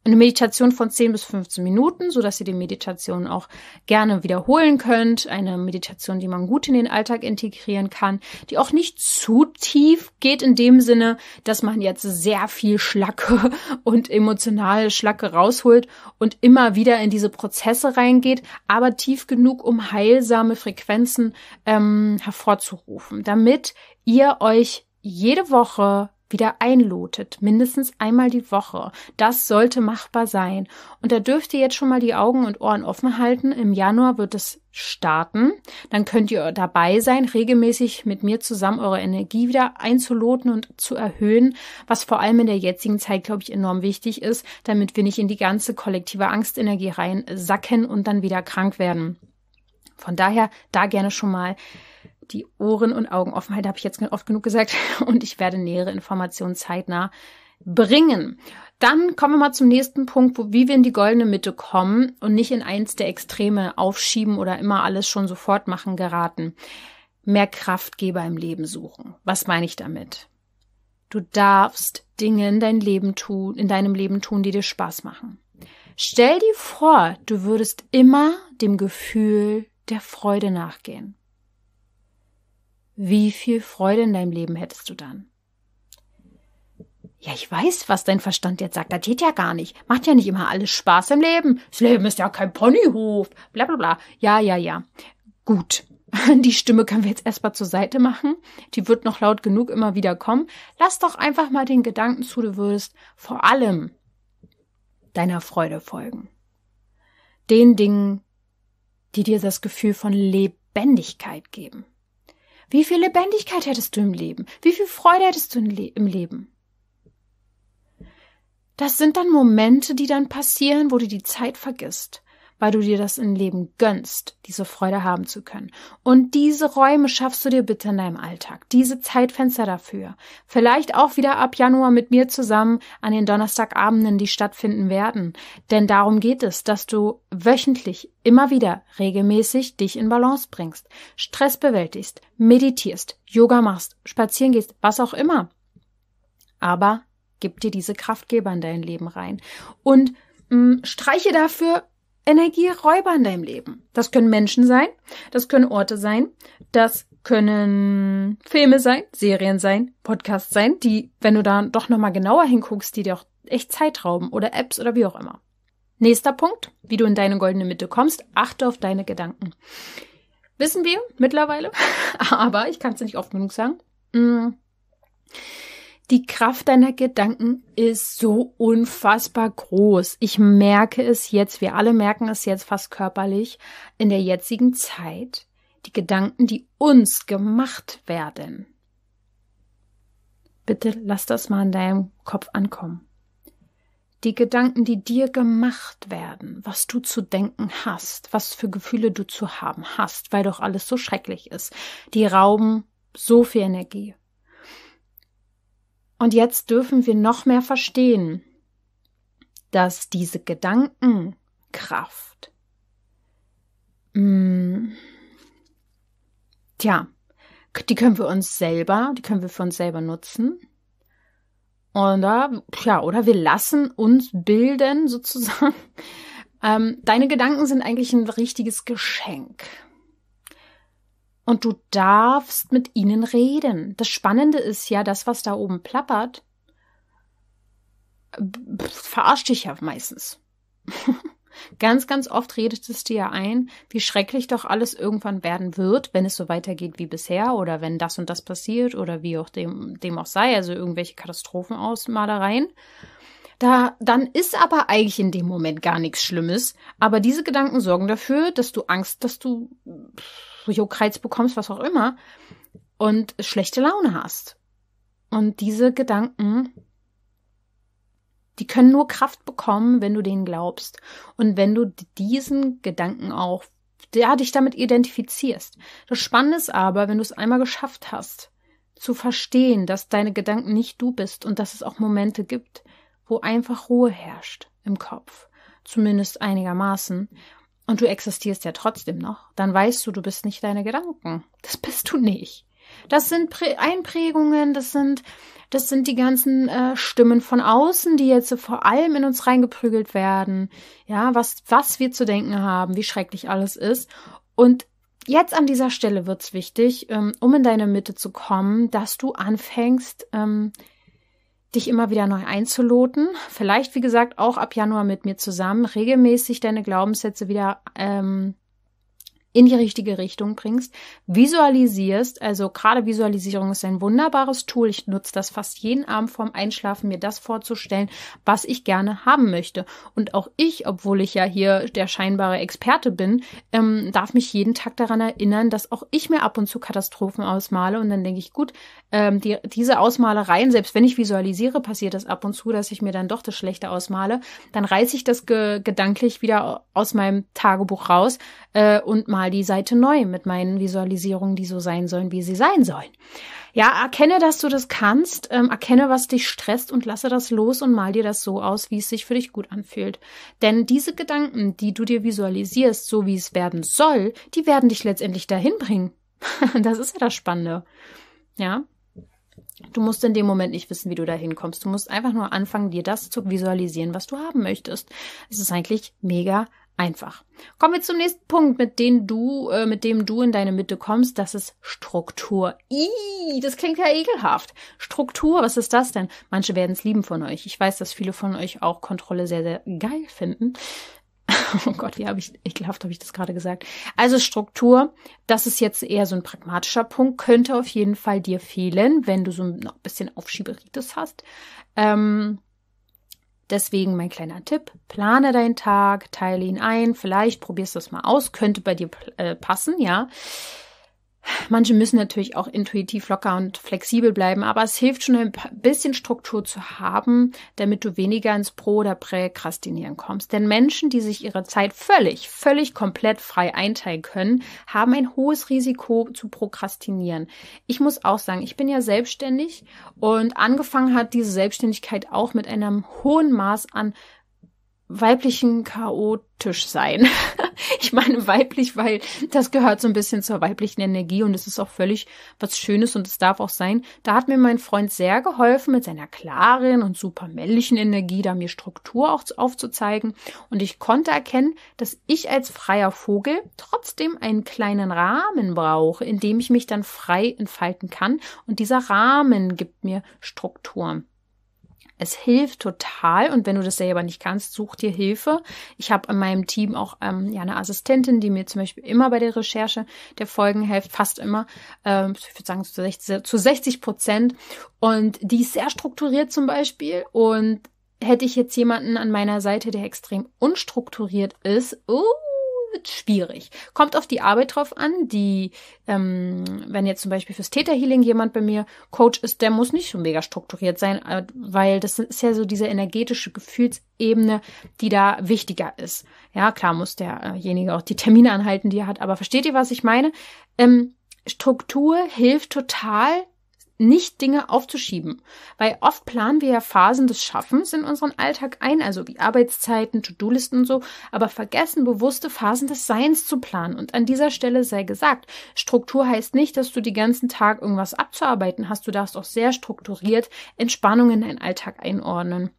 eine Meditation von 10 bis 15 Minuten, so dass ihr die Meditation auch gerne wiederholen könnt. Eine Meditation, die man gut in den Alltag integrieren kann, die auch nicht zu tief geht in dem Sinne, dass man jetzt sehr viel Schlacke und emotionale Schlacke rausholt und immer wieder in diese Prozesse reingeht, aber tief genug, um heilsame Frequenzen ähm, hervorzurufen, damit ihr euch jede Woche wieder einlotet, mindestens einmal die Woche. Das sollte machbar sein. Und da dürft ihr jetzt schon mal die Augen und Ohren offen halten. Im Januar wird es starten. Dann könnt ihr dabei sein, regelmäßig mit mir zusammen eure Energie wieder einzuloten und zu erhöhen, was vor allem in der jetzigen Zeit, glaube ich, enorm wichtig ist, damit wir nicht in die ganze kollektive Angstenergie reinsacken und dann wieder krank werden. Von daher da gerne schon mal die Ohren und Augen offen halten, habe ich jetzt oft genug gesagt. Und ich werde nähere Informationen zeitnah bringen. Dann kommen wir mal zum nächsten Punkt, wo, wie wir in die goldene Mitte kommen und nicht in eins der Extreme aufschieben oder immer alles schon sofort machen geraten. Mehr Kraftgeber im Leben suchen. Was meine ich damit? Du darfst Dinge in dein Leben tun, in deinem Leben tun, die dir Spaß machen. Stell dir vor, du würdest immer dem Gefühl der Freude nachgehen. Wie viel Freude in deinem Leben hättest du dann? Ja, ich weiß, was dein Verstand jetzt sagt. Das geht ja gar nicht. Macht ja nicht immer alles Spaß im Leben. Das Leben ist ja kein Ponyhof. Bla bla bla. Ja, ja, ja. Gut. Die Stimme können wir jetzt erstmal zur Seite machen. Die wird noch laut genug immer wieder kommen. Lass doch einfach mal den Gedanken zu, du würdest vor allem deiner Freude folgen. Den Dingen, die dir das Gefühl von Lebendigkeit geben. Wie viel Lebendigkeit hättest du im Leben? Wie viel Freude hättest du im Leben? Das sind dann Momente, die dann passieren, wo du die Zeit vergisst weil du dir das im Leben gönnst, diese Freude haben zu können. Und diese Räume schaffst du dir bitte in deinem Alltag, diese Zeitfenster dafür. Vielleicht auch wieder ab Januar mit mir zusammen an den Donnerstagabenden, die stattfinden werden. Denn darum geht es, dass du wöchentlich immer wieder regelmäßig dich in Balance bringst, Stress bewältigst, meditierst, Yoga machst, spazieren gehst, was auch immer. Aber gib dir diese Kraftgeber in dein Leben rein und mh, mm, streiche dafür Energieräuber in deinem Leben. Das können Menschen sein, das können Orte sein, das können Filme sein, Serien sein, Podcasts sein, die, wenn du da doch nochmal genauer hinguckst, die dir auch echt Zeit rauben oder Apps oder wie auch immer. Nächster Punkt, wie du in deine goldene Mitte kommst, achte auf deine Gedanken. Wissen wir mittlerweile, aber ich kann es nicht oft genug sagen. Mh, mm, die Kraft deiner Gedanken ist so unfassbar groß. Ich merke es jetzt, wir alle merken es jetzt fast körperlich in der jetzigen Zeit. Die Gedanken, die uns gemacht werden. Bitte lass das mal in deinem Kopf ankommen. Die Gedanken, die dir gemacht werden, was du zu denken hast, was für Gefühle du zu haben hast, weil doch alles so schrecklich ist, die rauben so viel Energie. Und jetzt dürfen wir noch mehr verstehen, dass diese Gedankenkraft, mh, mm, tja, die können wir uns selber, die können wir für uns selber nutzen. Oder, tja, oder wir lassen uns bilden sozusagen. Ähm, deine Gedanken sind eigentlich ein richtiges Geschenk und du darfst mit ihnen reden. Das Spannende ist ja, das, was da oben plappert, äh, verarscht dich ja meistens. ganz, ganz oft redet es dir ein, wie schrecklich doch alles irgendwann werden wird, wenn es so weitergeht wie bisher oder wenn das und das passiert oder wie auch dem, dem auch sei, also irgendwelche Katastrophenausmalereien. Da, dann ist aber eigentlich in dem Moment gar nichts Schlimmes. Aber diese Gedanken sorgen dafür, dass du Angst, dass du Juckreiz bekommst, was auch immer, und schlechte Laune hast. Und diese Gedanken, die können nur Kraft bekommen, wenn du denen glaubst und wenn du diesen Gedanken auch, ja, dich damit identifizierst. Das Spannende ist aber, wenn du es einmal geschafft hast, zu verstehen, dass deine Gedanken nicht du bist und dass es auch Momente gibt, wo einfach Ruhe herrscht im Kopf, zumindest einigermaßen, und du existierst ja trotzdem noch, dann weißt du, du bist nicht deine Gedanken. Das bist du nicht. Das sind Prä Einprägungen, das sind, das sind die ganzen äh, Stimmen von außen, die jetzt so vor allem in uns reingeprügelt werden. Ja, was, was wir zu denken haben, wie schrecklich alles ist. Und jetzt an dieser Stelle wird's wichtig, ähm, um in deine Mitte zu kommen, dass du anfängst, ähm, dich immer wieder neu einzuloten. Vielleicht, wie gesagt, auch ab Januar mit mir zusammen regelmäßig deine Glaubenssätze wieder ähm, in die richtige Richtung bringst, visualisierst, also gerade Visualisierung ist ein wunderbares Tool. Ich nutze das fast jeden Abend vorm Einschlafen, mir das vorzustellen, was ich gerne haben möchte. Und auch ich, obwohl ich ja hier der scheinbare Experte bin, ähm, darf mich jeden Tag daran erinnern, dass auch ich mir ab und zu Katastrophen ausmale. Und dann denke ich, gut, ähm, die, diese Ausmalereien, selbst wenn ich visualisiere, passiert das ab und zu, dass ich mir dann doch das Schlechte ausmale. Dann reiße ich das ge gedanklich wieder aus meinem Tagebuch raus äh, und mal mal die Seite neu mit meinen Visualisierungen, die so sein sollen, wie sie sein sollen. Ja, erkenne, dass du das kannst, ähm, erkenne, was dich stresst und lasse das los und mal dir das so aus, wie es sich für dich gut anfühlt. Denn diese Gedanken, die du dir visualisierst, so wie es werden soll, die werden dich letztendlich dahin bringen. das ist ja das Spannende. Ja, Du musst in dem Moment nicht wissen, wie du da hinkommst. Du musst einfach nur anfangen, dir das zu visualisieren, was du haben möchtest. Es ist eigentlich mega einfach. Kommen wir zum nächsten Punkt, mit dem du, äh, mit dem du in deine Mitte kommst. Das ist Struktur. Ii, das klingt ja ekelhaft. Struktur, was ist das denn? Manche werden es lieben von euch. Ich weiß, dass viele von euch auch Kontrolle sehr, sehr geil finden. Oh Gott, wie habe ich ekelhaft habe ich das gerade gesagt. Also Struktur, das ist jetzt eher so ein pragmatischer Punkt, könnte auf jeden Fall dir fehlen, wenn du so noch ein bisschen Aufschieberitis hast. Ähm, Deswegen mein kleiner Tipp, plane deinen Tag, teile ihn ein, vielleicht probierst du es mal aus, könnte bei dir äh, passen, ja. Manche müssen natürlich auch intuitiv locker und flexibel bleiben, aber es hilft schon ein bisschen Struktur zu haben, damit du weniger ins Pro- oder Präkrastinieren kommst. Denn Menschen, die sich ihre Zeit völlig, völlig komplett frei einteilen können, haben ein hohes Risiko zu prokrastinieren. Ich muss auch sagen, ich bin ja selbstständig und angefangen hat diese Selbstständigkeit auch mit einem hohen Maß an weiblichen chaotisch sein. ich meine weiblich, weil das gehört so ein bisschen zur weiblichen Energie und es ist auch völlig was Schönes und es darf auch sein. Da hat mir mein Freund sehr geholfen mit seiner klaren und super männlichen Energie, da mir Struktur auch aufzuzeigen und ich konnte erkennen, dass ich als freier Vogel trotzdem einen kleinen Rahmen brauche, in dem ich mich dann frei entfalten kann und dieser Rahmen gibt mir Strukturen. Es hilft total und wenn du das selber nicht kannst, such dir Hilfe. Ich habe in meinem Team auch ähm, ja eine Assistentin, die mir zum Beispiel immer bei der Recherche der Folgen hilft, fast immer, ähm, ich würde sagen zu 60, Prozent. Und die ist sehr strukturiert zum Beispiel und hätte ich jetzt jemanden an meiner Seite, der extrem unstrukturiert ist, uh, wird schwierig. Kommt auf die Arbeit drauf an, die, ähm, wenn jetzt zum Beispiel fürs Täterhealing jemand bei mir Coach ist, der muss nicht so mega strukturiert sein, äh, weil das ist ja so diese energetische Gefühlsebene, die da wichtiger ist. Ja, klar muss derjenige auch die Termine anhalten, die er hat, aber versteht ihr, was ich meine? Ähm, Struktur hilft total, nicht Dinge aufzuschieben, weil oft planen wir ja Phasen des Schaffens in unseren Alltag ein, also wie Arbeitszeiten, To-Do-Listen und so, aber vergessen bewusste Phasen des Seins zu planen. Und an dieser Stelle sei gesagt, Struktur heißt nicht, dass du die ganzen Tag irgendwas abzuarbeiten hast, du darfst auch sehr strukturiert Entspannung in deinen Alltag einordnen.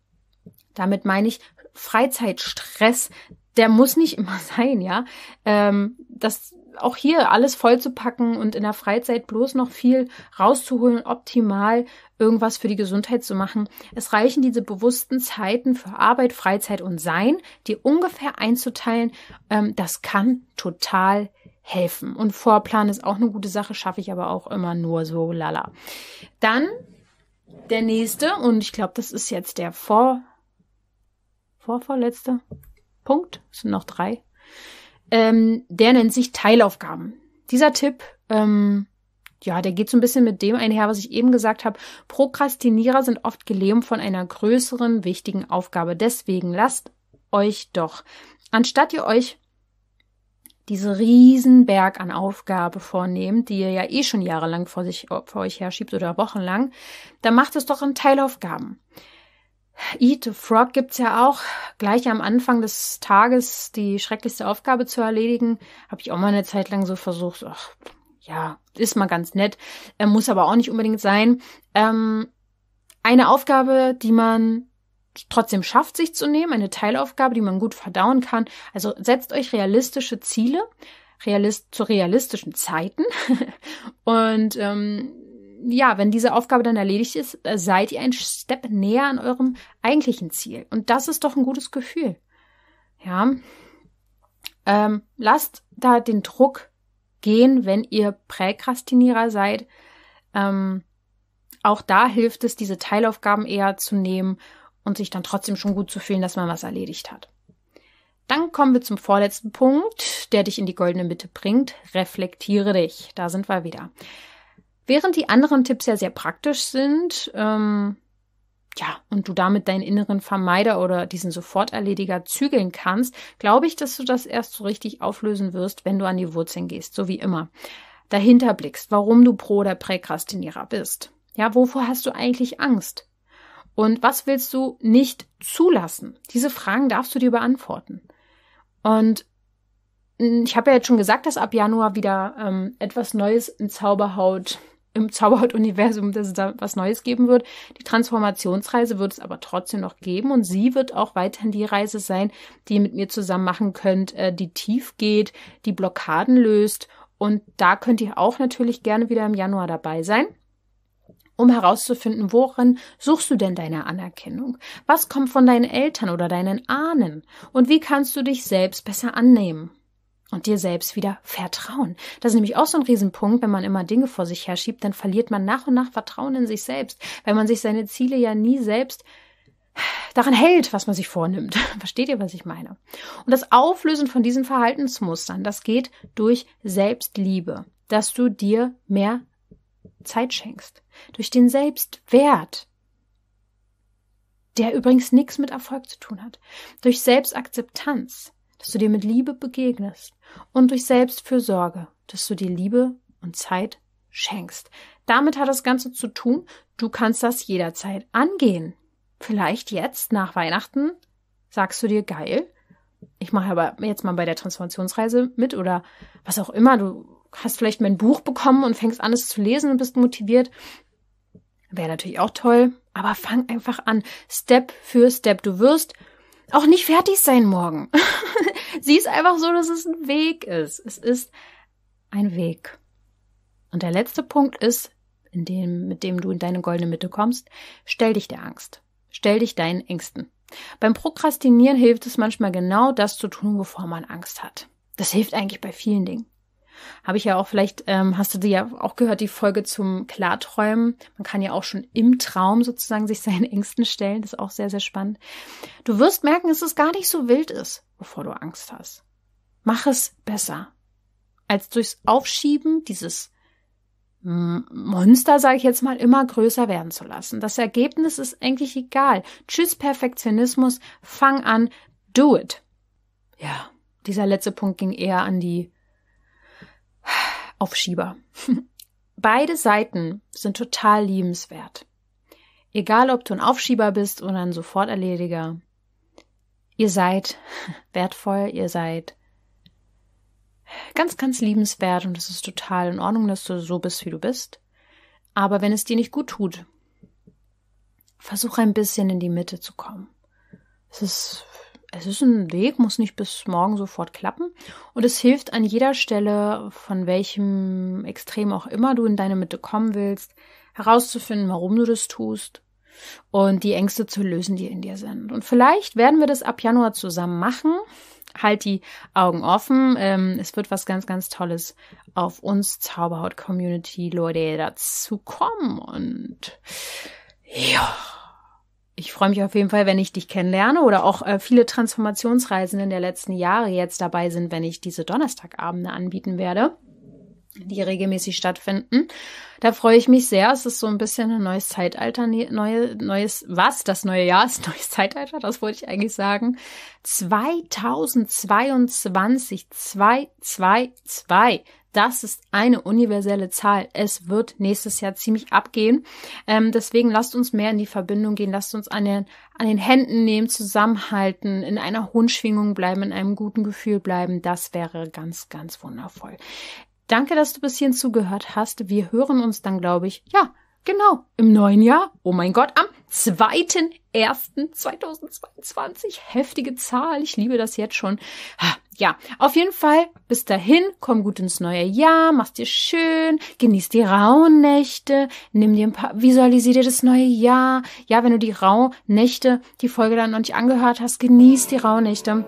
Damit meine ich Freizeitstress, der muss nicht immer sein, ja. Ähm, das auch hier alles vollzupacken und in der Freizeit bloß noch viel rauszuholen, optimal irgendwas für die Gesundheit zu machen. Es reichen diese bewussten Zeiten für Arbeit, Freizeit und Sein, die ungefähr einzuteilen. Ähm, das kann total helfen. Und Vorplan ist auch eine gute Sache, schaffe ich aber auch immer nur so lala. Dann der nächste, und ich glaube, das ist jetzt der vor, vorvorletzte Punkt, es sind noch drei. Ähm, der nennt sich Teilaufgaben. Dieser Tipp, ähm, ja, der geht so ein bisschen mit dem einher, was ich eben gesagt habe. Prokrastinierer sind oft gelähmt von einer größeren, wichtigen Aufgabe. Deswegen lasst euch doch, anstatt ihr euch diese riesen Berg an Aufgabe vornehmt, die ihr ja eh schon jahrelang vor, sich, vor euch herschiebt oder wochenlang, dann macht es doch in Teilaufgaben. Eat the Frog gibt's ja auch. Gleich am Anfang des Tages die schrecklichste Aufgabe zu erledigen, habe ich auch mal eine Zeit lang so versucht. Ach, ja, ist mal ganz nett, äh, muss aber auch nicht unbedingt sein. Ähm, eine Aufgabe, die man trotzdem schafft, sich zu nehmen, eine Teilaufgabe, die man gut verdauen kann. Also setzt euch realistische Ziele realist zu realistischen Zeiten und ähm, ja, wenn diese Aufgabe dann erledigt ist, äh, seid ihr ein Step näher an eurem eigentlichen Ziel. Und das ist doch ein gutes Gefühl. Ja. Ähm, lasst da den Druck gehen, wenn ihr Präkrastinierer seid. Ähm, auch da hilft es, diese Teilaufgaben eher zu nehmen und sich dann trotzdem schon gut zu fühlen, dass man was erledigt hat. Dann kommen wir zum vorletzten Punkt, der dich in die goldene Mitte bringt. Reflektiere dich. Da sind wir wieder. Während die anderen Tipps ja sehr praktisch sind, ähm, ja, und du damit deinen inneren Vermeider oder diesen Soforterlediger zügeln kannst, glaube ich, dass du das erst so richtig auflösen wirst, wenn du an die Wurzeln gehst, so wie immer. Dahinter blickst, warum du Pro oder Präkrastinierer bist. Ja, wovor hast du eigentlich Angst? Und was willst du nicht zulassen? Diese Fragen darfst du dir beantworten. Und hm, ich habe ja jetzt schon gesagt, dass ab Januar wieder ähm, etwas Neues in Zauberhaut im Zauberhaut-Universum, dass es da was Neues geben wird. Die Transformationsreise wird es aber trotzdem noch geben und sie wird auch weiterhin die Reise sein, die ihr mit mir zusammen machen könnt, äh, die tief geht, die Blockaden löst und da könnt ihr auch natürlich gerne wieder im Januar dabei sein um herauszufinden, worin suchst du denn deine Anerkennung? Was kommt von deinen Eltern oder deinen Ahnen? Und wie kannst du dich selbst besser annehmen? und dir selbst wieder vertrauen. Das ist nämlich auch so ein Riesenpunkt, wenn man immer Dinge vor sich herschiebt, dann verliert man nach und nach Vertrauen in sich selbst, weil man sich seine Ziele ja nie selbst daran hält, was man sich vornimmt. Versteht ihr, was ich meine? Und das Auflösen von diesen Verhaltensmustern, das geht durch Selbstliebe, dass du dir mehr Zeit schenkst, durch den Selbstwert, der übrigens nichts mit Erfolg zu tun hat, durch Selbstakzeptanz, dass du dir mit Liebe begegnest und durch Selbstfürsorge, dass du dir Liebe und Zeit schenkst. Damit hat das Ganze zu tun, du kannst das jederzeit angehen. Vielleicht jetzt nach Weihnachten sagst du dir geil, ich mache aber jetzt mal bei der Transformationsreise mit oder was auch immer, du hast vielleicht mein Buch bekommen und fängst an es zu lesen und bist motiviert. Wäre natürlich auch toll, aber fang einfach an, Step für Step. Du wirst auch nicht fertig sein morgen. Siehst einfach so, dass es ein Weg ist. Es ist ein Weg. Und der letzte Punkt ist, in dem, mit dem du in deine goldene Mitte kommst, stell dich der Angst. Stell dich deinen Ängsten. Beim Prokrastinieren hilft es manchmal genau das zu tun, bevor man Angst hat. Das hilft eigentlich bei vielen Dingen. Habe ich ja auch vielleicht, ähm, hast du dir ja auch gehört, die Folge zum Klarträumen. Man kann ja auch schon im Traum sozusagen sich seinen Ängsten stellen. Das ist auch sehr, sehr spannend. Du wirst merken, dass es gar nicht so wild ist, bevor du Angst hast. Mach es besser. Als durchs Aufschieben dieses Monster, sage ich jetzt mal, immer größer werden zu lassen. Das Ergebnis ist eigentlich egal. Tschüss Perfektionismus, fang an, do it. Ja, dieser letzte Punkt ging eher an die Aufschieber. Beide Seiten sind total liebenswert. Egal, ob du ein Aufschieber bist oder ein Soforterlediger. Ihr seid wertvoll, ihr seid ganz, ganz liebenswert und es ist total in Ordnung, dass du so bist, wie du bist. Aber wenn es dir nicht gut tut, versuch ein bisschen in die Mitte zu kommen. Es ist es ist ein Weg, muss nicht bis morgen sofort klappen. Und es hilft an jeder Stelle, von welchem Extrem auch immer du in deine Mitte kommen willst, herauszufinden, warum du das tust und die Ängste zu lösen, die in dir sind. Und vielleicht werden wir das ab Januar zusammen machen. Halt die Augen offen. Ähm, es wird was ganz, ganz Tolles auf uns Zauberhaut Community Leute dazu kommen. Und ja ich freue mich auf jeden Fall, wenn ich dich kennenlerne oder auch äh, viele Transformationsreisenden der letzten Jahre jetzt dabei sind, wenn ich diese Donnerstagabende anbieten werde, die regelmäßig stattfinden. Da freue ich mich sehr. Es ist so ein bisschen ein neues Zeitalter, ne, neue, neues, was? Das neue Jahr ist neues Zeitalter, das wollte ich eigentlich sagen. 2022, 2, 2, 2. Das ist eine universelle Zahl. Es wird nächstes Jahr ziemlich abgehen. Ähm, deswegen lasst uns mehr in die Verbindung gehen, lasst uns an den, an den Händen nehmen, zusammenhalten, in einer hohen Schwingung bleiben, in einem guten Gefühl bleiben. Das wäre ganz, ganz wundervoll. Danke, dass du bis hierhin zugehört hast. Wir hören uns dann, glaube ich, ja, genau, im neuen Jahr. Oh mein Gott, am 2.1.2022. Heftige Zahl. Ich liebe das jetzt schon. Ha ja, auf jeden Fall, bis dahin, komm gut ins neue Jahr, mach's dir schön, genieß die rauen Nächte, nimm dir ein paar, visualisiere dir das neue Jahr. Ja, wenn du die rauen Nächte, die Folge dann noch nicht angehört hast, genieß die rauen Nächte.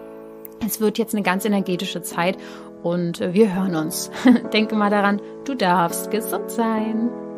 Es wird jetzt eine ganz energetische Zeit und wir hören uns. Denke mal daran, du darfst gesund sein.